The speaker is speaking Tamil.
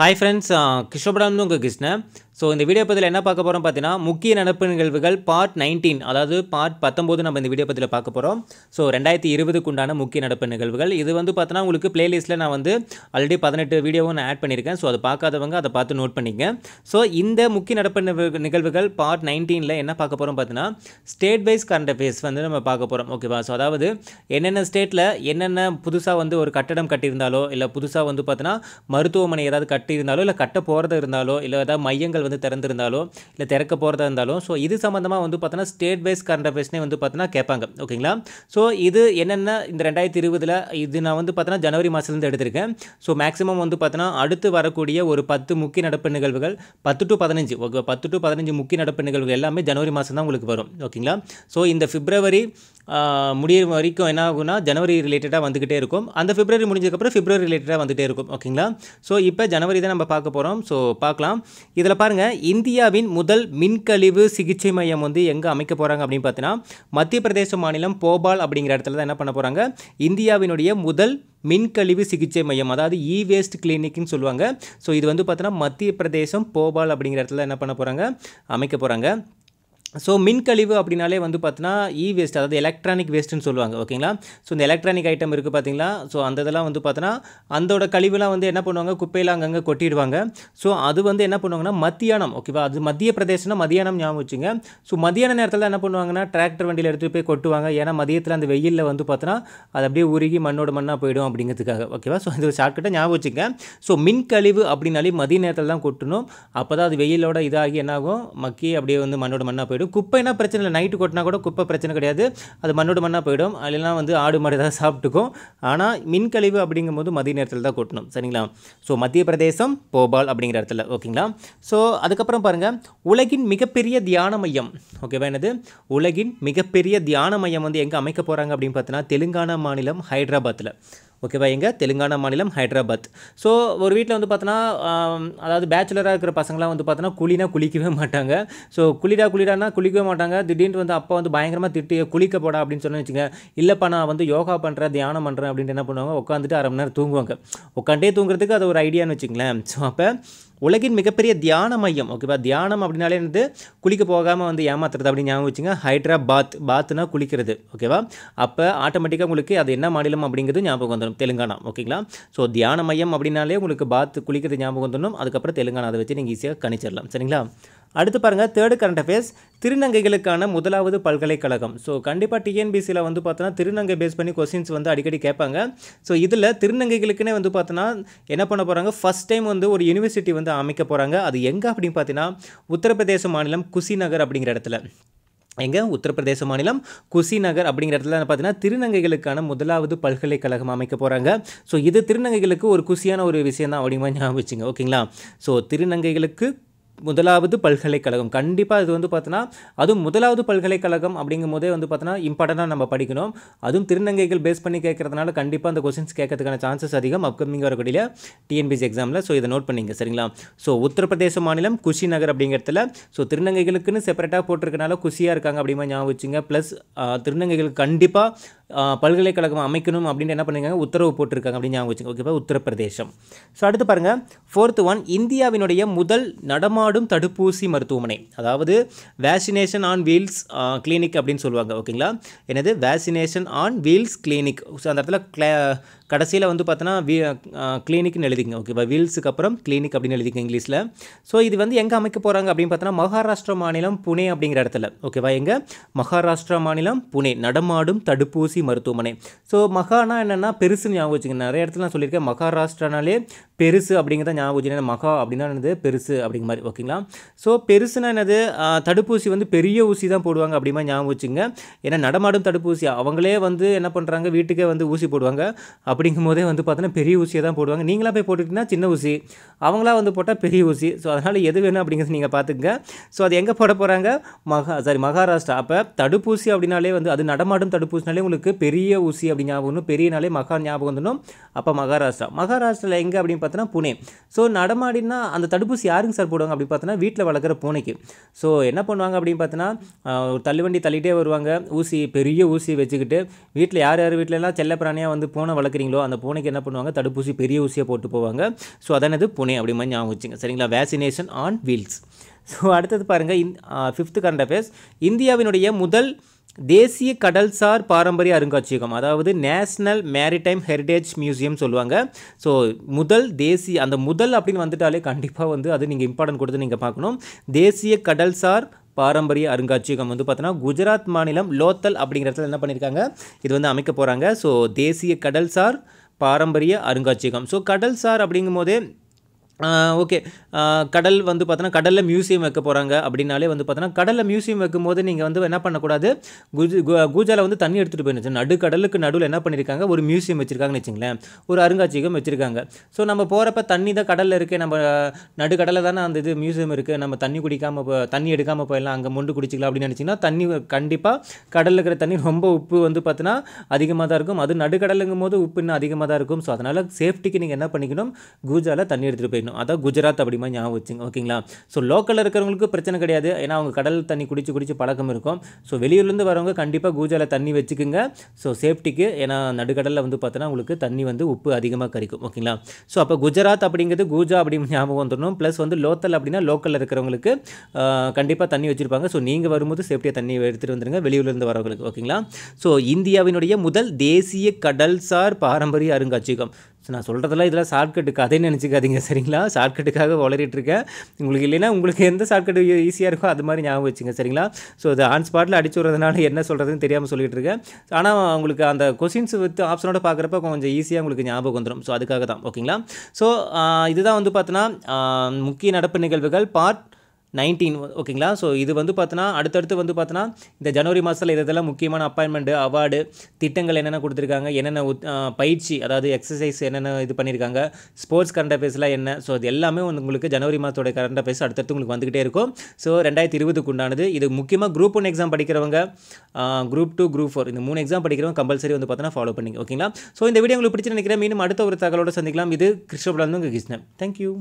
ஹாய் ஃப்ரெண்ட்ஸ் கிருஷ்ணபுரம்னு உங்கள் கிருஷ்ணன் ஸோ இந்த வீடியோ பதில் என்ன பார்க்க போகிறோம் பார்த்தீங்கன்னா முக்கிய நடப்பு நிகழ்வுகள் பார்ட் நைன்டீன் அதாவது பார்ட் பத்தொம்போது நம்ம இந்த வீடியோ பதில் பார்க்க போகிறோம் ஸோ ரெண்டாயிரத்தி இருபதுக்குண்டான முக்கிய நடப்பு நிகழ்வுகள் இது வந்து பார்த்தோன்னா உங்களுக்கு பிளேலிஸ்ட்டில் நான் வந்து ஆல்ரெடி பதினெட்டு வீடியோவும் நான் ஆட் பண்ணியிருக்கேன் ஸோ அதை பார்க்காதவங்க அதை பார்த்து நோட் பண்ணிங்க ஸோ இந்த முக்கிய நடப்பு நிகழ்வுகள் பார்ட் நைன்டீனில் என்ன பார்க்க போகிறோம் பார்த்தீங்கன்னா ஸ்டேட் வைஸ் கரண்ட் அஃபேர்ஸ் வந்து நம்ம பார்க்க போகிறோம் ஓகேவா ஸோ அதாவது என்னென்ன ஸ்டேட்டில் என்னென்ன புதுசாக வந்து ஒரு கட்டடம் கட்டியிருந்தாலோ இல்லை புதுசாக வந்து பார்த்தோன்னா மருத்துவமனை ஏதாவது கட்டி கட்டியிருந்தாலோ இல்லை கட்ட போகிறதா இருந்தாலோ இல்லை ஏதாவது மையங்கள் வந்து திறந்திருந்தாலோ இல்லை திறக்க போகிறதா இருந்தாலும் ஸோ இது சம்மந்தமாக வந்து பார்த்தோன்னா ஸ்டேட் வைஸ் கரண்ட் அஃபேர்ஸ்னே வந்து பார்த்தோன்னா கேட்பாங்க ஓகேங்களா ஸோ இது என்னென்ன இந்த ரெண்டாயிரத்தி இருபதில் இது நான் வந்து பார்த்தோன்னா ஜனவரி மாதத்துலேருந்து எடுத்திருக்கேன் ஸோ மேக்ஸிமம் வந்து பார்த்தோன்னா அடுத்து வரக்கூடிய ஒரு பத்து முக்கிய நடப்பு நிகழ்வுகள் பத்து டு பதினஞ்சு ஓகே பத்து டு பதினஞ்சு முக்கிய நடப்பு நிகழ்வுகள் எல்லாமே ஜனவரி மாதம் தான் உங்களுக்கு வரும் ஓகேங்களா ஸோ இந்த பிப்ரவரி முடியிற வரைக்கும் என்ன ஆகும்னா ஜனவரி ரிலேட்டடாக வந்துக்கிட்டே இருக்கும் அந்த பிப்ரவரி முடிஞ்சதுக்கப்புறம் பிப்ரவரி ரிலேட்டடாக வந்துகிட்டே இருக்கும் ஓகேங்களா ஸோ இப்போ ஜனவரி தவறி தான் நம்ம பார்க்க போகிறோம் ஸோ பார்க்கலாம் இதில் பாருங்கள் இந்தியாவின் முதல் மின்கழிவு சிகிச்சை மையம் வந்து எங்கே அமைக்க போகிறாங்க அப்படின்னு பார்த்தீங்கன்னா மத்திய பிரதேச மாநிலம் போபால் அப்படிங்கிற இடத்துல தான் என்ன பண்ண போகிறாங்க இந்தியாவினுடைய முதல் மின்கழிவு சிகிச்சை மையம் அதாவது இ வேஸ்ட் கிளினிக்னு சொல்லுவாங்க ஸோ இது வந்து பார்த்தோன்னா மத்திய பிரதேசம் போபால் அப்படிங்கிற இடத்துல என்ன பண்ண போகிறாங்க அமைக்க போகிறாங்க ஸோ மின்கழிவு அப்படின்னாலே வந்து பார்த்தீங்கன்னா இ e வேஸ்ட் அதாவது எலக்ட்ரானிக் வேஸ்ட்டுன்னு சொல்லுவாங்க ஓகேங்களா ஸோ இந்த எலக்ட்ரானிக் ஐட்டம் இருக்குது பார்த்தீங்களா ஸோ அந்த இதெல்லாம் வந்து பார்த்தீங்கன்னா அந்தோட கழிவுலாம் வந்து என்ன பண்ணுவாங்க குப்பையில் அங்கங்கே கொட்டிடுவாங்க ஸோ அது வந்து என்ன பண்ணுவாங்கன்னா மத்தியானம் ஓகேவா அது மத்திய பிரதேசம்னா மதியானம் ஞாபகம் வச்சுங்க ஸோ மதியான நேரத்தில் என்ன பண்ணுவாங்கன்னா டிராக்டர் வண்டியில் எடுத்துகிட்டு போய் கொட்டுவாங்க ஏன்னா மதியத்தில் அந்த வெயிலில் வந்து பார்த்தீங்கன்னா அது அப்படியே உருகி மண்ணோட மண்ணாக போயிடும் அப்படிங்கிறதுக்காக ஓகேவா ஸோ இது ஷார்ட்கட்டாக ஞாபகம் வச்சுங்க ஸோ மின்கழிவு அப்படின்னாலே மதிய நேரத்தில் தான் கொட்டணும் அப்போ தான் அது வெயிலோட இதாகி என்னாகும் மக்கி அப்படியே வந்து மண்ணோட மண்ணாக போயிடும் போயிடும் குப்பைனா பிரச்சனை இல்லை நைட்டு கொட்டினா கூட குப்பை பிரச்சனை கிடையாது அது மண்ணோடு மண்ணாக போயிடும் அதெல்லாம் வந்து ஆடு மாடு தான் சாப்பிட்டுக்கும் ஆனால் மின்கழிவு அப்படிங்கும் போது மதிய நேரத்தில் தான் கொட்டணும் சரிங்களா ஸோ மத்திய பிரதேசம் போபால் அப்படிங்கிற இடத்துல ஓகேங்களா ஸோ அதுக்கப்புறம் பாருங்கள் உலகின் மிகப்பெரிய தியான மையம் ஓகேவா என்னது உலகின் மிகப்பெரிய தியான மையம் வந்து எங்கே அமைக்க போகிறாங்க அப்படின்னு பார்த்தோன்னா தெலுங்கானா மாநிலம் ஹைதராபாத்தில் ஓகேவா எங்கே தெலுங்கானா மாநிலம் ஹைதராபாத் ஸோ ஒரு வீட்டில் வந்து பார்த்தோன்னா அதாவது பேச்சுலராக இருக்கிற பசங்களாம் வந்து பார்த்தோன்னா குளினா குளிக்கவே மாட்டாங்க ஸோ குளிடா குளிடானா குளிக்கவே மாட்டாங்க திடீர்னு வந்து அப்பா வந்து பயங்கரமாக திட்டு குளிக்க போடா அப்படின்னு சொன்னு வச்சுங்க இல்லைப்பா நான் வந்து யோகா பண்ணுறேன் தியானம் பண்ணுறேன் அப்படின்ட்டு என்ன பண்ணுவாங்க உட்காந்துட்டு அரை மணி நேரம் தூங்குவாங்க உட்காண்டே தூங்குறதுக்கு அது ஒரு ஐடியான்னு வச்சுங்களேன் ஸோ அப்போ உலகின் மிகப்பெரிய தியான மையம் ஓகேவா தியானம் அப்படின்னாலே என்னது குளிக்க போகாமல் வந்து ஏமாத்துறது அப்படின்னு ஞாபகம் வச்சுங்க ஹைட்ராபாத் பாத்னா குளிக்கிறது ஓகேவா அப்போ ஆட்டோமேட்டிக்காக உங்களுக்கு அது என்ன மாநிலம் அப்படிங்கிறது ஞாபகம் வந்துடும் தெலுங்கானா ஓகேங்களா ஸோ தியான மையம் அப்படின்னாலே உங்களுக்கு பாத்து குளிக்கிறது ஞாபகம் தோணும் அதுக்கப்புறம் தெலுங்கானா அதை வச்சு நீங்கள் ஈஸியாக கணிச்சிடலாம் சரிங்களா அடுத்து பாருங்கள் தேர்டு கரண்ட் அஃபேர்ஸ் திருநங்கைகளுக்கான முதலாவது பல்கலைக்கழகம் ஸோ கண்டிப்பாக டிஎன்பிசியில் வந்து பார்த்தோன்னா திருநங்கை பேஸ் பண்ணி கொஸ்டின்ஸ் வந்து அடிக்கடி கேட்பாங்க ஸோ இதில் திருநங்கைகளுக்குன்னே வந்து பார்த்தோன்னா என்ன பண்ண போகிறாங்க ஃபஸ்ட் டைம் வந்து ஒரு யூனிவர்சிட்டி வந்து அமைக்க போகிறாங்க அது எங்கே அப்படின்னு பார்த்தீங்கன்னா உத்தரப்பிரதேச மாநிலம் குசிநகர் அப்படிங்கிற இடத்துல எங்கே உத்தரப்பிரதேச மாநிலம் குசிநகர் அப்படிங்கிற இடத்துல பார்த்தீங்கன்னா திருநங்கைகளுக்கான முதலாவது பல்கலைக்கழகம் அமைக்க போகிறாங்க ஸோ இது திருநங்கைகளுக்கு ஒரு குசியான ஒரு விஷயம் தான் அப்படிங்கிற ஞாபகம் வச்சுங்க ஓகேங்களா ஸோ திருநங்கைகளுக்கு முதலாவது பல்கலைக்கழகம் கண்டிப்பாக இது வந்து பார்த்தோன்னா அதுவும் முதலாவது பல்கலைக்கழகம் அப்படிங்கும் போதே வந்து பார்த்தோன்னா இம்பார்ட்டண்ட்டாக நம்ம படிக்கணும் அதுவும் திருநங்கைகள் பேஸ் பண்ணி கேட்குறதுனால கண்டிப்பாக அந்த கொஸ்டின்ஸ் கேட்கறதுக்கான சான்சஸ் அதிகம் அப்கமிங் வரக்கூடிய டிஎன்பிசி எக்ஸாமில் ஸோ இதை நோட் பண்ணிங்க சரிங்களா ஸோ உத்தரப்பிரதேச மாநிலம் குஷி நகர் அப்படிங்கிறதுல ஸோ திருநங்கைகளுக்குன்னு செப்பரேட்டாக போட்டிருக்கனால குஷியாக இருக்காங்க அப்படிமா ஞாபகம் வச்சுங்க ப்ளஸ் திருநங்கைகளுக்கு கண்டிப்பாக பல்கலைக்கழகம் அமைக்கணும் அப்படின்னு என்ன பண்ணிருக்காங்க உத்தரவு போட்டிருக்காங்க அப்படின்னு ஞாபகம் ஓகேவா ஓகேப்பா உத்தரப்பிரதேசம் ஸோ அடுத்து பாருங்கள் ஃபோர்த் ஒன் இந்தியாவினுடைய முதல் நடமாடும் தடுப்பூசி மருத்துவமனை அதாவது வேக்சினேஷன் ஆன் வீல்ஸ் கிளினிக் அப்படின்னு சொல்லுவாங்க ஓகேங்களா எனது vaccination on wheels clinic so அந்த இடத்துல கடைசியில் வந்து பார்த்தோன்னா வீ கிளினிக்னு எழுதிங்க ஓகேவா வீல்ஸுக்கு அப்புறம் கிளினிக் அப்படின்னு எழுதிங்க இங்கிலீஷில் ஸோ இது வந்து எங்கே அமைக்க போகிறாங்க அப்படின்னு பார்த்தோன்னா மகாராஷ்டிரா மாநிலம் புனே அப்படிங்கிற இடத்துல ஓகேவா எங்கே மகாராஷ்டிரா மாநிலம் புனே நடமாடும் தடுப்பூசி மருத்துவமனை ஸோ மகானா என்னென்னா பெருசுன்னு ஞாபகம் வச்சுக்கோங்க நிறைய இடத்துல நான் சொல்லியிருக்கேன் மகாராஷ்டிரானாலே பெருசு அப்படிங்கிறத ஞாபகம் என்ன மகா அப்படின்னா என்னது பெருசு அப்படிங்கிற மாதிரி ஓகேங்களா ஸோ பெருசுனா என்னது தடுப்பூசி வந்து பெரிய ஊசி தான் போடுவாங்க அப்படிமா ஞாபகம் வச்சுங்க ஏன்னா நடமாடும் தடுப்பூசி அவங்களே வந்து என்ன பண்ணுறாங்க வீட்டுக்கே வந்து ஊசி போடுவாங்க அப்படிங்கும் போதே வந்து பார்த்தோன்னா பெரிய ஊசியை தான் போடுவாங்க நீங்களாக போய் போட்டுக்கிட்டிங்கன்னா சின்ன ஊசி அவங்களா வந்து போட்டால் பெரிய ஊசி ஸோ அதனால் எது வேணும் அப்படிங்கிறது நீங்கள் பார்த்துக்கங்க ஸோ அது எங்கே போட போகிறாங்க மகா சாரி மகாராஷ்டிரா அப்போ தடுப்பூசி அப்படின்னாலே வந்து அது நடமாடும் தடுப்பூசினாலே உங்களுக்கு பெரிய ஊசி அப்படி ஞாபகம் பெரியனாலே மகா ஞாபகம் வந்துடும் அப்போ மகாராஷ்டிரா மகாராஷ்டிராவில் எங்கே அப்படின்னு பார்த்தீங்கன்னா புனே ஸோ நடமாடினா அந்த தடுப்பூசி யாருங்க சார் போடுவாங்க அப்படி பார்த்தோன்னா வீட்டில் வளர்க்குற பூனைக்கு ஸோ என்ன பண்ணுவாங்க அப்படின்னு பார்த்தீங்கன்னா ஒரு தள்ளுவண்டி தள்ளிகிட்டே வருவாங்க ஊசி பெரிய ஊசி வச்சுக்கிட்டு வீட்டில் யார் யார் வீட்டிலலாம் செல்ல பிராணியாக வந்து பூனை வளர்க்குறீங்களோ அந்த பூனைக்கு என்ன பண்ணுவாங்க தடுப்பூசி பெரிய ஊசியாக போட்டு போவாங்க ஸோ அதானது புனே அப்படி மாதிரி ஞாபகம் வச்சுங்க சரிங்களா வேக்சினேஷன் ஆன் வீல்ஸ் ஸோ அடுத்தது பாருங்கள் இந் ஃபிஃப்த்து கரண்ட் அஃபேர்ஸ் இந்தியாவினுடைய முதல் தேசிய கடல்சார் பாரம்பரிய அருங்காட்சியகம் அதாவது நேஷ்னல் மேரிடைம் ஹெரிடேஜ் மியூசியம் சொல்லுவாங்க ஸோ முதல் தேசிய அந்த முதல் அப்படின்னு வந்துட்டாலே கண்டிப்பாக வந்து அது நீங்கள் இம்பார்ட்டன்ட் கொடுத்து நீங்கள் பார்க்கணும் தேசிய கடல்சார் பாரம்பரிய அருங்காட்சியகம் வந்து பார்த்தோன்னா குஜராத் மாநிலம் லோத்தல் அப்படிங்கிற இடத்துல என்ன பண்ணியிருக்காங்க இது வந்து அமைக்க போகிறாங்க ஸோ தேசிய கடல்சார் பாரம்பரிய அருங்காட்சியகம் ஸோ கடல்சார் அப்படிங்கும் போதே ஓகே கடல் வந்து பார்த்தோன்னா கடலில் மியூசியம் வைக்க போகிறாங்க அப்படின்னாலே வந்து பார்த்தோன்னா கடலில் மியூசியம் வைக்கும் போது நீங்கள் வந்து என்ன பண்ணக்கூடாது குஜ் கூஜாவில் வந்து தண்ணி எடுத்துகிட்டு போயிருந்துச்சு நடுக்கடலுக்கு நடுவில் என்ன பண்ணியிருக்காங்க ஒரு மியூசியம் வச்சுருக்காங்கன்னு வச்சுங்களேன் ஒரு அருங்காட்சியகம் வச்சுருக்காங்க ஸோ நம்ம போகிறப்ப தண்ணி தான் கடலில் இருக்குது நம்ம நடுக்கடலில் தானே அந்த இது மியூசியம் இருக்குது நம்ம தண்ணி குடிக்காமல் போ தண்ணி எடுக்காமல் போயிடலாம் அங்கே மொண்டு குடிச்சிக்கலாம் அப்படின்னு நினச்சிங்கன்னா தண்ணி கண்டிப்பாக கடலில் இருக்கிற தண்ணி ரொம்ப உப்பு வந்து பார்த்தோன்னா அதிகமாக தான் இருக்கும் அது நடுக்கடலுங்கும் போது உப்பு இன்னும் அதிகமாக தான் இருக்கும் ஸோ அதனால் சேஃப்டிக்கு நீங்கள் என்ன பண்ணிக்கணும் கூஜாவில் தண்ணி எடுத்துகிட்டு போயிடணும் வேணும் அதான் குஜராத் அப்படிமா ஞாபகம் வச்சுங்க ஓகேங்களா ஸோ லோக்கலில் இருக்கிறவங்களுக்கு பிரச்சனை கிடையாது ஏன்னா அவங்க கடல் தண்ணி குடிச்சு குடிச்சு பழக்கம் இருக்கும் ஸோ வெளியூர்லேருந்து வரவங்க கண்டிப்பாக கூஜாவில் தண்ணி வச்சுக்கோங்க ஸோ சேஃப்டிக்கு ஏன்னா நடுக்கடலில் வந்து பார்த்தோன்னா உங்களுக்கு தண்ணி வந்து உப்பு அதிகமாக கறிக்கும் ஓகேங்களா ஸோ அப்போ குஜராத் அப்படிங்கிறது கூஜா அப்படின்னு ஞாபகம் வந்துடணும் ப்ளஸ் வந்து லோத்தல் அப்படின்னா லோக்கலில் இருக்கிறவங்களுக்கு கண்டிப்பாக தண்ணி வச்சுருப்பாங்க ஸோ நீங்கள் வரும்போது சேஃப்டியாக தண்ணி எடுத்துகிட்டு வந்துருங்க வெளியூர்லேருந்து வரவங்களுக்கு ஓகேங்களா ஸோ இந்தியாவினுடைய முதல் தேசிய கடல்சார் பாரம்பரிய அருங்காட்சியகம் ஸோ நான் சொல்கிறதெல்லாம் இதெல்லாம் ஷார்ட்கட்டு கதைன்னு நினச்சிக்காதீங்க சரிங்களா ஷார்ட்கட்டுக்காக வளரிட்டுருக்கேன் உங்களுக்கு இல்லைன்னா உங்களுக்கு எந்த ஷார்ட்கட் ஈஸியாக இருக்கோ அது மாதிரி ஞாபகம் வச்சுங்க சரிங்களா ஸோ அது ஆன் ஸ்பாட்டில் அடிச்சு விட்றதுனால என்ன சொல்கிறதுன்னு தெரியாமல் சொல்லிகிட்டு இருக்கேன் ஆனால் உங்களுக்கு அந்த கொஸ்டின்ஸ் வித் ஆப்ஷனோட பார்க்குறப்ப கொஞ்சம் ஈஸியாக உங்களுக்கு ஞாபகம் வந்துடும் ஸோ அதுக்காக தான் ஓகேங்களா ஸோ இதுதான் வந்து பார்த்தோன்னா முக்கிய நடப்பு நிகழ்வுகள் பார்ட் நைன்டீன் ஓகேங்களா ஸோ இது வந்து பார்த்தோன்னா அடுத்தடுத்து வந்து பார்த்தோன்னா இந்த ஜனவரி மாதத்தில் இதெல்லாம் முக்கியமான அப்பாயின்மெண்ட்டு அவார்டு திட்டங்கள் என்னென்ன கொடுத்துருக்காங்க என்னென்ன பயிற்சி அதாவது எக்ஸசைஸ் என்னென்ன இது பண்ணியிருக்காங்க ஸ்போர்ட்ஸ் கரண்ட் அஃபேர்ஸ்லாம் என்ன ஸோ அது எல்லாமே உங்களுக்கு ஜனவரி மாதத்தோட கரண்ட் அஃபேர்ஸ் அடுத்தடுத்து உங்களுக்கு வந்துகிட்டே இருக்கும் ஸோ ரெண்டாயிரத்தி இருபதுக்கு உண்டானது இது முக்கியமாக குரூப் ஒன் எக்ஸாம் படிக்கிறவங்க குரூப் டூ குரூப் ஃபோர் இந்த மூணு எக்ஸாம் படிக்கிறவங்க கம்பல்சரி வந்து பார்த்தீங்கன்னா ஃபாலோ பண்ணி ஓகேங்களா ஸோ இந்த வீடியோ உங்களுக்கு பிடிச்சி நினைக்கிறேன் மீண்டும் அடுத்த ஒரு தகவலோடு சந்திக்கலாம் இது கிறிஸ்டோபிளாந்து கிருஷ்ணன் தேங்க்யூ